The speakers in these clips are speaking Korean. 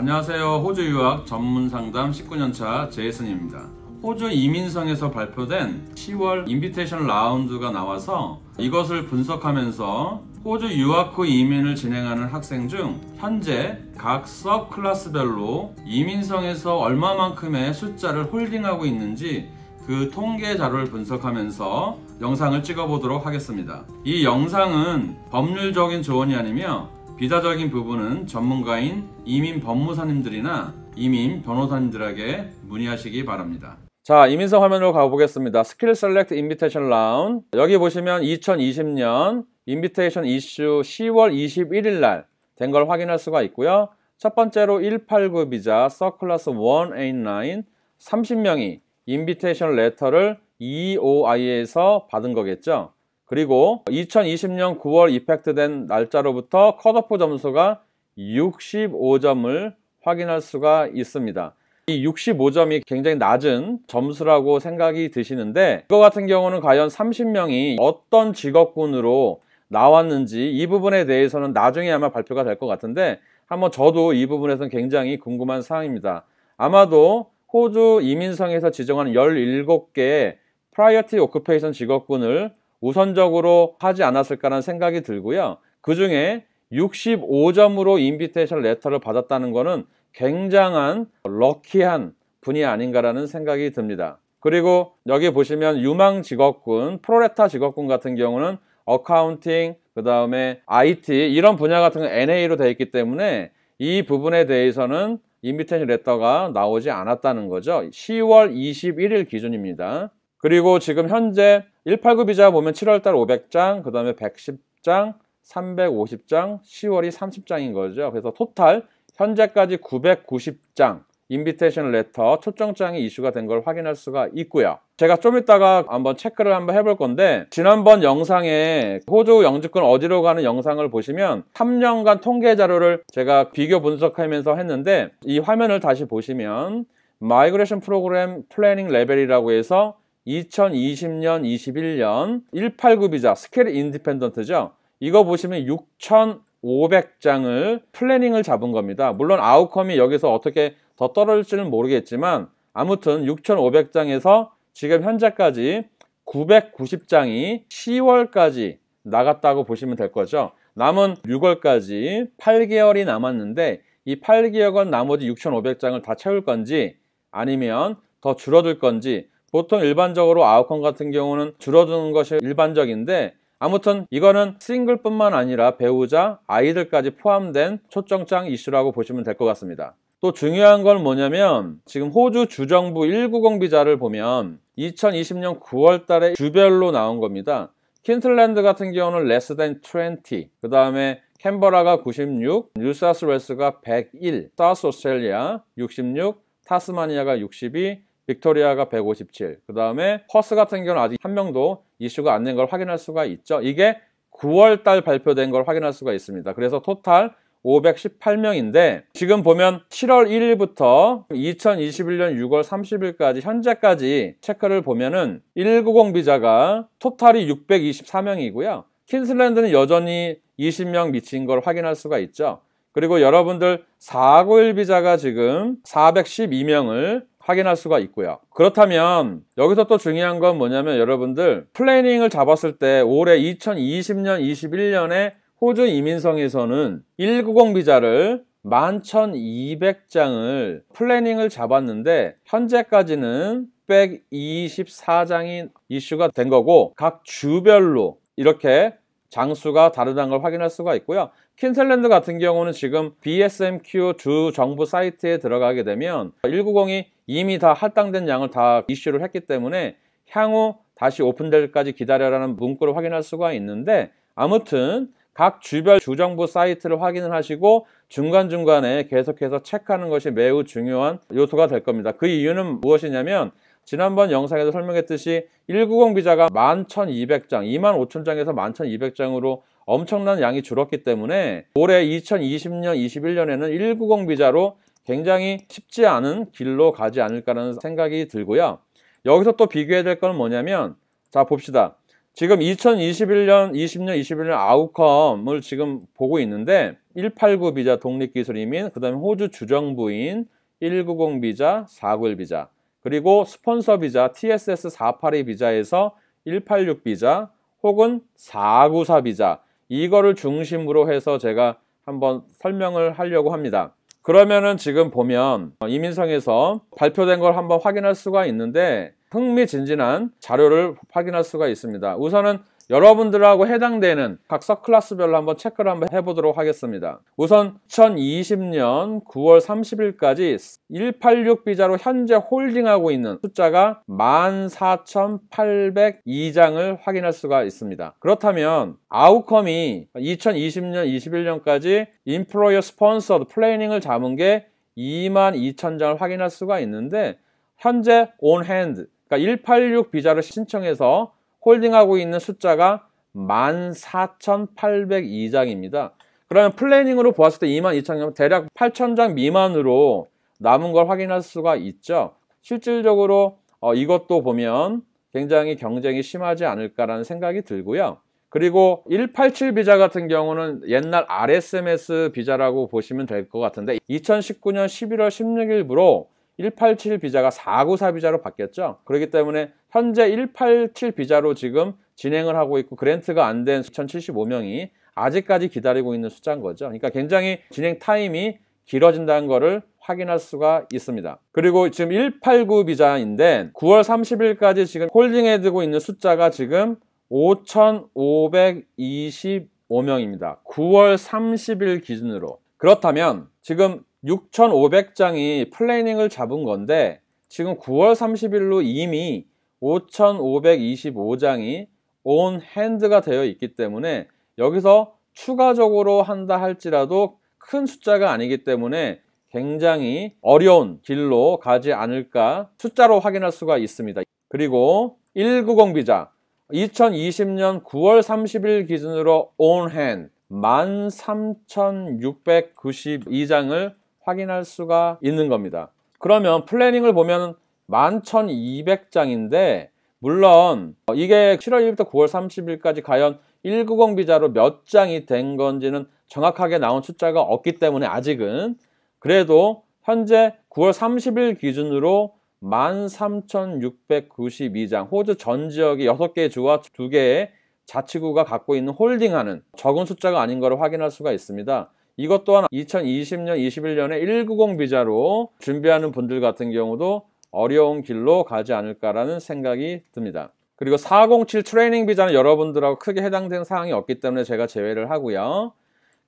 안녕하세요. 호주 유학 전문 상담 19년차 제이슨입니다. 호주 이민성에서 발표된 10월 인비테이션 라운드가 나와서 이것을 분석하면서 호주 유학 후 이민을 진행하는 학생 중 현재 각서 클래스별로 이민성에서 얼마만큼의 숫자를 홀딩하고 있는지 그 통계 자료를 분석하면서 영상을 찍어보도록 하겠습니다. 이 영상은 법률적인 조언이 아니며 비자적인 부분은 전문가인 이민 법무사님들이나 이민 변호사님들에게 문의하시기 바랍니다. 자, 이민서 화면으로 가보겠습니다. 스킬 셀렉트 인비테이션 라운 여기 보시면 2020년 인비테이션 이슈 10월 21일 날 된 걸 확인할 수가 있고요. 첫 번째로 189 비자 서클라스 1A9 30명이 인비테이션 레터를 EOI에서 받은 거겠죠. 그리고 2020년 9월 이펙트된 날짜로부터 컷오프 점수가 65점을 확인할 수가 있습니다. 이 65점이 굉장히 낮은 점수라고 생각이 드시는데 이거 같은 경우는 과연 30명이 어떤 직업군으로 나왔는지 이 부분에 대해서는 나중에 아마 발표가 될 것 같은데 한번 저도 이 부분에서는 굉장히 궁금한 사항입니다. 아마도 호주 이민성에서 지정한 17개의 프라이어티 오크페이션 직업군을 우선적으로 하지 않았을까라는 생각이 들고요. 그 중에 65점으로 인비테이션 레터를 받았다는 것은 굉장한 럭키한 분이 아닌가라는 생각이 듭니다. 그리고 여기 보시면 유망 직업군, 프로레타 직업군 같은 경우는 어카운팅, 그 다음에 IT 이런 분야 같은 건 NA로 되어 있기 때문에 이 부분에 대해서는 인비테이션 레터가 나오지 않았다는 거죠. 10월 21일 기준입니다. 그리고 지금 현재 189 비자 보면 7월달 500장, 그 다음에 110장, 350장, 10월이 30장인 거죠. 그래서 토탈 현재까지 990장 인비테이션 레터 초청장이 이슈가 된 걸 확인할 수가 있고요. 제가 좀 이따가 한번 체크를 한번 해 볼 건데 지난번 영상에 호주 영주권 어디로 가는 영상을 보시면 3년간 통계 자료를 제가 비교 분석하면서 했는데 이 화면을 다시 보시면 마이그레이션 프로그램 플래닝 레벨이라고 해서 2020년, 21년 189 비자 스케일 인디펜던트죠. 이거 보시면 6,500장을 플래닝을 잡은 겁니다. 물론 아웃컴이 여기서 어떻게 더 떨어질지는 모르겠지만 아무튼 6,500장에서 지금 현재까지 990장이 10월까지 나갔다고 보시면 될 거죠. 남은 6월까지 8개월이 남았는데 이 8개월간 나머지 6,500장을 다 채울 건지 아니면 더 줄어들 건지 보통 일반적으로 아우콘 같은 경우는 줄어드는 것이 일반적인데 아무튼 이거는 싱글뿐만 아니라 배우자, 아이들까지 포함된 초청장 이슈라고 보시면 될 것 같습니다. 또 중요한 건 뭐냐면 지금 호주 주정부 190 비자를 보면 2020년 9월 달에 주별로 나온 겁니다. 킨틀랜드 같은 경우는 less than 20, 그 다음에 캔버라가 96, 뉴사스웨스가 101, 사우스 오스트레일리아 66, 타스마니아가 62, 빅토리아가 157, 그 다음에 퍼스 같은 경우는 아직 한 명도 이슈가 안 된 걸 확인할 수가 있죠. 이게 9월 달 발표된 걸 확인할 수가 있습니다. 그래서 토탈 518명인데 지금 보면 7월 1일부터 2021년 6월 30일까지 현재까지 체크를 보면은 190 비자가 토탈이 624명이고요. 킨슬랜드는 여전히 20명 미친 걸 확인할 수가 있죠. 그리고 여러분들 491 비자가 지금 412명을 확인할 수가 있고요. 그렇다면 여기서 또 중요한 건 뭐냐면 여러분들 플래닝을 잡았을 때 올해 2020년, 21년에 호주 이민성에서는 190 비자를 11,200장을 플래닝을 잡았는데 현재까지는 124장이 이슈가 된 거고 각 주별로 이렇게 장수가 다르다는 걸 확인할 수가 있고요. 킨셀랜드 같은 경우는 지금 BSMQ 주 정부 사이트에 들어가게 되면 190이 이미 다 할당된 양을 다 이슈를 했기 때문에 향후 다시 오픈될까지 기다려라는 문구를 확인할 수가 있는데 아무튼 각 주별 주정부 사이트를 확인을 하시고 중간중간에 계속해서 체크하는 것이 매우 중요한 요소가 될 겁니다. 그 이유는 무엇이냐면 지난번 영상에서 설명했듯이 190 비자가 11,200장, 25,000장에서 11,200장으로 엄청난 양이 줄었기 때문에 올해 2020년, 21년에는 190 비자로 굉장히 쉽지 않은 길로 가지 않을까라는 생각이 들고요. 여기서 또 비교해야 될 건 뭐냐면 자 봅시다. 지금 2021년, 20년, 21년 아웃컴을 지금 보고 있는데 189 비자 독립기술이민, 그 다음에 호주 주정부인, 190 비자, 491 비자 그리고 스폰서 비자 TSS 482 비자에서 186 비자 혹은 494 비자 이거를 중심으로 해서 제가 한번 설명을 하려고 합니다. 그러면은 지금 보면 이민성에서 발표된 걸 한번 확인할 수가 있는데 흥미진진한 자료를 확인할 수가 있습니다. 우선은 여러분들하고 해당되는 각서클래스별로 한번 체크를 한번 해보도록 하겠습니다. 우선 2020년 9월 30일까지 186 비자로 현재 홀딩하고 있는 숫자가 14,802장을 확인할 수가 있습니다. 그렇다면 아웃컴이 2020년 21년까지 인플로이어 스폰서드 플레이닝을 잡은 게 22,000장을 확인할 수가 있는데 현재 온핸드 그러니까 186 비자를 신청해서 홀딩하고 있는 숫자가 14,802장입니다. 그러면 플래닝으로 보았을 때 22,000장, 대략 8,000장 미만으로 남은 걸 확인할 수가 있죠. 실질적으로 어, 이것도 보면 굉장히 경쟁이 심하지 않을까라는 생각이 들고요. 그리고 187 비자 같은 경우는 옛날 RSMS 비자라고 보시면 될 것 같은데 2019년 11월 16일부로 187 비자가 494 비자로 바뀌었죠. 그렇기 때문에 현재 187 비자로 지금 진행을 하고 있고 그랜트가 안 된 1075명이 아직까지 기다리고 있는 숫자인 거죠. 그러니까 굉장히 진행 타임이 길어진다는 거를 확인할 수가 있습니다. 그리고 지금 189 비자인데 9월 30일까지 지금 홀딩해 두고 있는 숫자가 지금 5,525명입니다. 9월 30일 기준으로. 그렇다면 지금 6,500장이 플래닝을 잡은 건데 지금 9월 30일로 이미 5,525장이 온 핸드가 되어 있기 때문에 여기서 추가적으로 한다 할지라도 큰 숫자가 아니기 때문에 굉장히 어려운 길로 가지 않을까 숫자로 확인할 수가 있습니다. 그리고 190 비자 2020년 9월 30일 기준으로 온핸 13,692장을 확인할 수가 있는 겁니다. 그러면 플래닝을 보면 11,200장인데 물론 이게 7월 1일부터 9월 30일까지 과연 190 비자로 몇 장이 된 건지는 정확하게 나온 숫자가 없기 때문에 아직은 그래도 현재 9월 30일 기준으로 13,692장 호주 전지역이 6개 주와 2개의 자치구가 갖고 있는 홀딩하는 적은 숫자가 아닌 것을 확인할 수가 있습니다. 이것 또한 2020년, 21년에 190 비자로 준비하는 분들 같은 경우도 어려운 길로 가지 않을까라는 생각이 듭니다. 그리고 407 트레이닝 비자는 여러분들하고 크게 해당되는 사항이 없기 때문에 제가 제외를 하고요.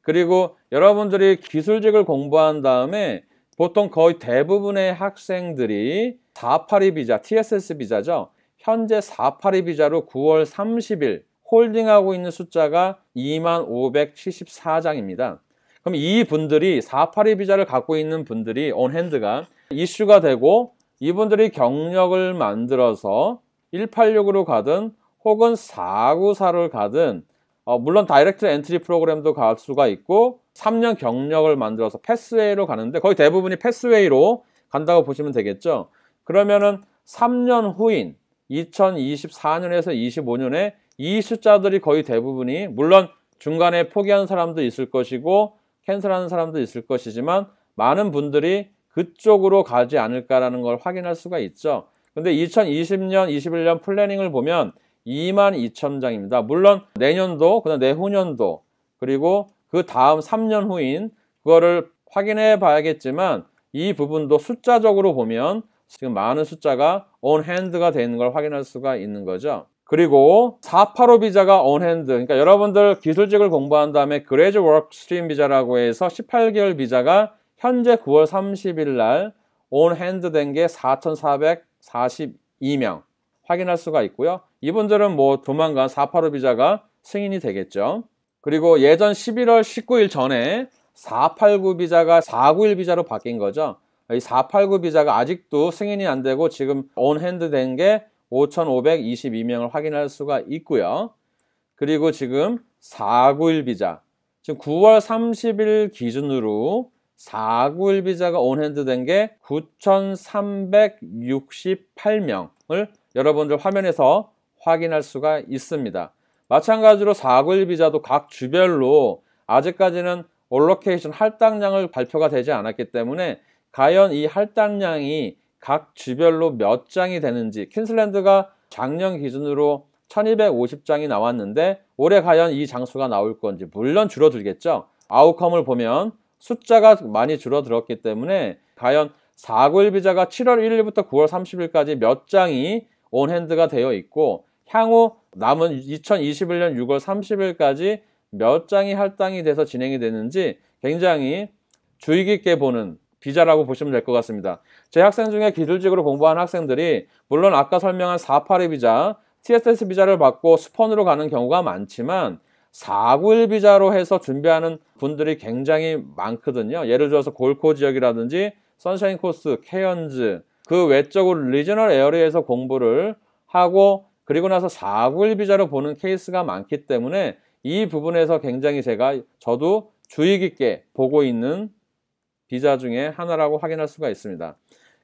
그리고 여러분들이 기술직을 공부한 다음에 보통 거의 대부분의 학생들이 482 비자, TSS 비자죠. 현재 482 비자로 9월 30일 홀딩하고 있는 숫자가 2574장입니다. 그럼 이분들이 482 비자를 갖고 있는 분들이 온핸드가 이슈가 되고 이분들이 경력을 만들어서 186으로 가든 혹은 494를 가든 어, 물론 다이렉트 엔트리 프로그램도 갈 수가 있고 3년 경력을 만들어서 패스웨이로 가는데 거의 대부분이 패스웨이로 간다고 보시면 되겠죠. 그러면은 3년 후인 2024년에서 25년에 이 숫자들이 거의 대부분이 물론 중간에 포기한 사람도 있을 것이고 캔슬하는 사람도 있을 것이지만 많은 분들이 그쪽으로 가지 않을까라는 걸 확인할 수가 있죠. 근데 2020년, 21년 플래닝을 보면 2만 2천 장입니다. 물론 내년도, 그다음 내후년도, 그리고 그 다음 3년 후인 그거를 확인해 봐야겠지만 이 부분도 숫자적으로 보면 지금 많은 숫자가 온핸드가 되는 걸 확인할 수가 있는 거죠. 그리고 485 비자가 온핸드 그러니까 여러분들 기술직을 공부한 다음에 그레즈 이 워크스트림 비자라고 해서 18개월 비자가 현재 9월 30일 날 온핸드 된 게 4,442명 확인할 수가 있고요. 이분들은 뭐 조만간 485 비자가 승인이 되겠죠. 그리고 예전 11월 19일 전에 489 비자가 491 비자로 바뀐 거죠. 이 489 비자가 아직도 승인이 안 되고 지금 온핸드 된게 5,522명을 확인할 수가 있고요. 그리고 지금 491 비자, 지금 9월 30일 기준으로 491 비자가 온핸드 된 게 9,368명을 여러분들 화면에서 확인할 수가 있습니다. 마찬가지로 491 비자도 각 주별로 아직까지는 올로케이션 할당량을 발표가 되지 않았기 때문에 과연 이 할당량이 각 주별로 몇 장이 되는지 퀸슬랜드가 작년 기준으로 1250장이 나왔는데 올해 과연 이 장수가 나올 건지 물론 줄어들겠죠. 아웃컴을 보면 숫자가 많이 줄어들었기 때문에 과연 4굴비자가 7월 1일부터 9월 30일까지 몇 장이 온핸드가 되어 있고 향후 남은 2021년 6월 30일까지 몇 장이 할당이 돼서 진행이 되는지 굉장히 주의 깊게 보는 비자라고 보시면 될 것 같습니다. 제 학생 중에 기술직으로 공부한 학생들이 물론 아까 설명한 482 비자, TSS 비자를 받고 스폰으로 가는 경우가 많지만 491 비자로 해서 준비하는 분들이 굉장히 많거든요. 예를 들어서 골코 지역이라든지 선샤인 코스, 케언즈 그 외적으로 리저널 에어리에서 공부를 하고 그리고 나서 491 비자로 보는 케이스가 많기 때문에 이 부분에서 굉장히 제가 저도 주의 깊게 보고 있는 비자 중에 하나라고 확인할 수가 있습니다.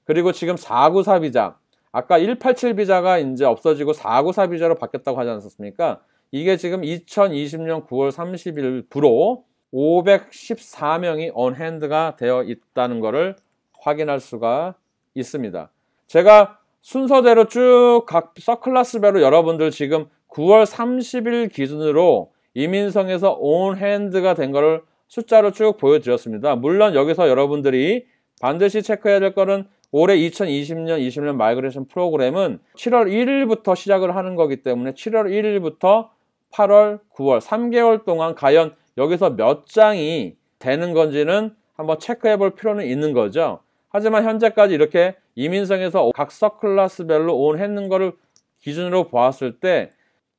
그리고 지금 494 비자, 아까 187 비자가 이제 없어지고 494 비자로 바뀌었다고 하지 않았습니까? 이게 지금 2020년 9월 30일 부로 514명이 언핸드가 되어 있다는 것을 확인할 수가 있습니다. 제가 순서대로 쭉 각 서클라스별로 여러분들 지금 9월 30일 기준으로 이민성에서 온핸드가 된 것을 숫자로 쭉 보여드렸습니다. 물론 여기서 여러분들이 반드시 체크해야 될 것은 올해 2020년, 20년 마이그레이션 프로그램은 7월 1일부터 시작을 하는 거기 때문에 7월 1일부터 8월, 9월, 3개월 동안 과연 여기서 몇 장이 되는 건지는 한번 체크해 볼 필요는 있는 거죠. 하지만 현재까지 이렇게 이민성에서 각 서클라스별로 온했는 거를 기준으로 보았을 때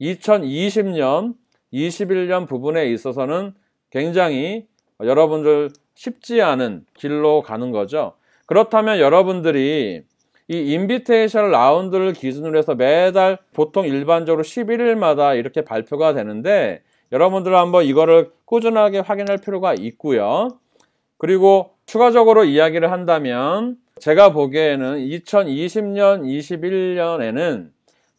2020년, 21년 부분에 있어서는 굉장히 여러분들 쉽지 않은 길로 가는 거죠. 그렇다면 여러분들이 이 인비테이션 라운드를 기준으로 해서 매달 보통 일반적으로 11일마다 이렇게 발표가 되는데 여러분들 한번 이거를 꾸준하게 확인할 필요가 있고요. 그리고 추가적으로 이야기를 한다면 제가 보기에는 2020년, 21년에는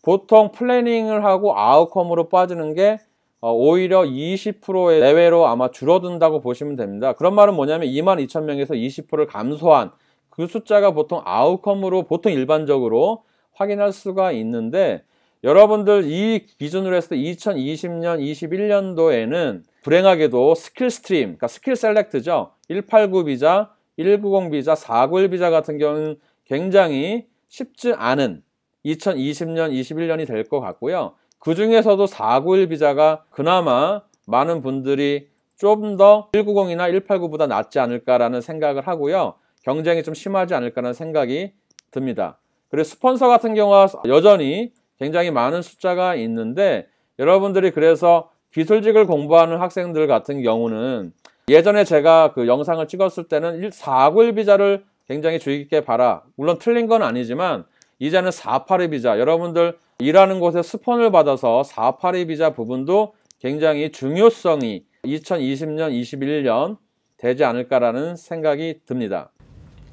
보통 플래닝을 하고 아웃컴으로 빠지는 게 어, 오히려 20%의 내외로 아마 줄어든다고 보시면 됩니다. 그런 말은 뭐냐면 2만 2천 명에서 20%를 감소한 그 숫자가 보통 아웃컴으로 보통 일반적으로 확인할 수가 있는데 여러분들 이 기준으로 했을 때 2020년, 21년도에는 불행하게도 스킬 스트림, 그러니까 스킬 셀렉트죠. 189 비자, 190 비자, 491 비자 같은 경우는 굉장히 쉽지 않은 2020년, 21년이 될 것 같고요. 그 중에서도 491 비자가 그나마 많은 분들이 좀 더 190이나 189보다 낫지 않을까라는 생각을 하고요. 경쟁이 좀 심하지 않을까라는 생각이 듭니다. 그리고 스폰서 같은 경우가 여전히 굉장히 많은 숫자가 있는데 여러분들이 그래서 기술직을 공부하는 학생들 같은 경우는 예전에 제가 그 영상을 찍었을 때는 491 비자를 굉장히 주의 깊게 봐라. 물론 틀린 건 아니지만 이제는 481 비자. 여러분들 일하는 곳에 스폰을 받아서 482 비자 부분도 굉장히 중요성이 2020년, 21년 되지 않을까라는 생각이 듭니다.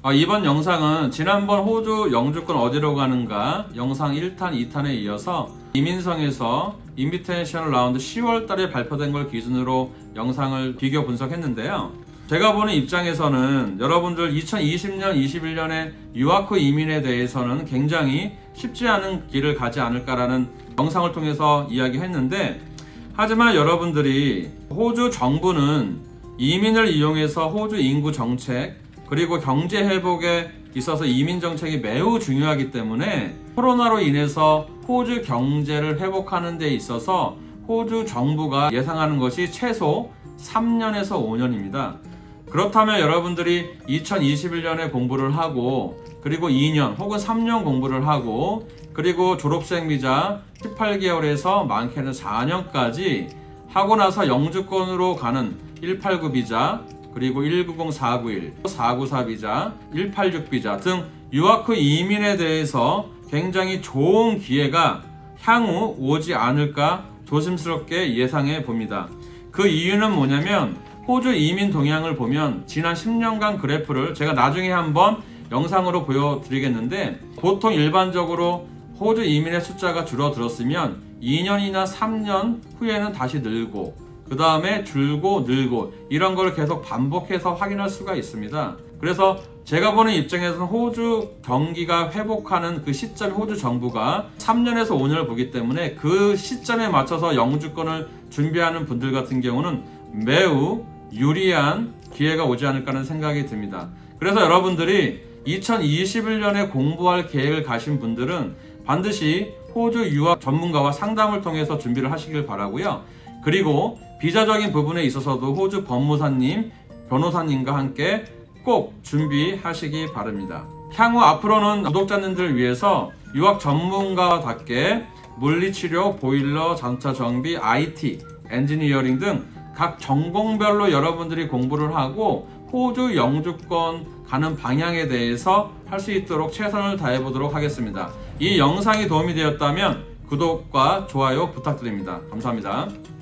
아, 이번 영상은 지난번 호주 영주권 어디로 가는가 영상 1탄, 2탄에 이어서 이민성에서 인비테이션널 라운드 10월 달에 발표된 걸 기준으로 영상을 비교 분석했는데요. 제가 보는 입장에서는 여러분들 2020년, 21년에 유아크 이민에 대해서는 굉장히 쉽지 않은 길을 가지 않을까라는 영상을 통해서 이야기했는데 하지만 여러분들이 호주 정부는 이민을 이용해서 호주 인구 정책 그리고 경제 회복에 있어서 이민 정책이 매우 중요하기 때문에 코로나로 인해서 호주 경제를 회복하는 데 있어서 호주 정부가 예상하는 것이 최소 3년에서 5년입니다. 그렇다면 여러분들이 2021년에 공부를 하고 그리고 2년 혹은 3년 공부를 하고 그리고 졸업생 비자 18개월에서 많게는 4년까지 하고 나서 영주권으로 가는 189 비자 그리고 190491, 494 비자, 186 비자 등 유학 후 이민에 대해서 굉장히 좋은 기회가 향후 오지 않을까 조심스럽게 예상해 봅니다. 그 이유는 뭐냐면 호주 이민 동향을 보면 지난 10년간 그래프를 제가 나중에 한번 영상으로 보여드리겠는데 보통 일반적으로 호주 이민의 숫자가 줄어들었으면 2년이나 3년 후에는 다시 늘고 그 다음에 줄고 늘고 이런 걸 계속 반복해서 확인할 수가 있습니다. 그래서 제가 보는 입장에서는 호주 경기가 회복하는 그 시점 호주 정부가 3년에서 5년을 보기 때문에 그 시점에 맞춰서 영주권을 준비하는 분들 같은 경우는 매우 유리한 기회가 오지 않을까 하는 생각이 듭니다. 그래서 여러분들이 2021년에 공부할 계획을 가신 분들은 반드시 호주 유학 전문가와 상담을 통해서 준비를 하시길 바라고요. 그리고 비자적인 부분에 있어서도 호주 법무사님, 변호사님과 함께 꼭 준비하시기 바랍니다. 향후 앞으로는 구독자님들을 위해서 유학 전문가답게 물리치료, 보일러, 전차 정비, IT, 엔지니어링 등각 전공별로 여러분들이 공부를 하고 호주 영주권 가는 방향에 대해서 할 수 있도록 최선을 다해 보도록 하겠습니다. 이 영상이 도움이 되었다면 구독과 좋아요 부탁드립니다. 감사합니다.